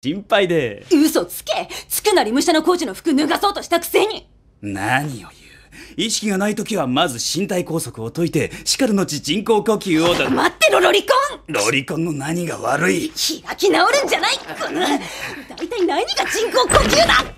心配で嘘つけつくなり武者の工事の服脱がそうとしたくせに何を言う意識がない時はまず身体拘束を解いてしかるのち人工呼吸をだ待ってろロリコンロリコンの何が悪い開き直るんじゃないこの大体何が人工呼吸だ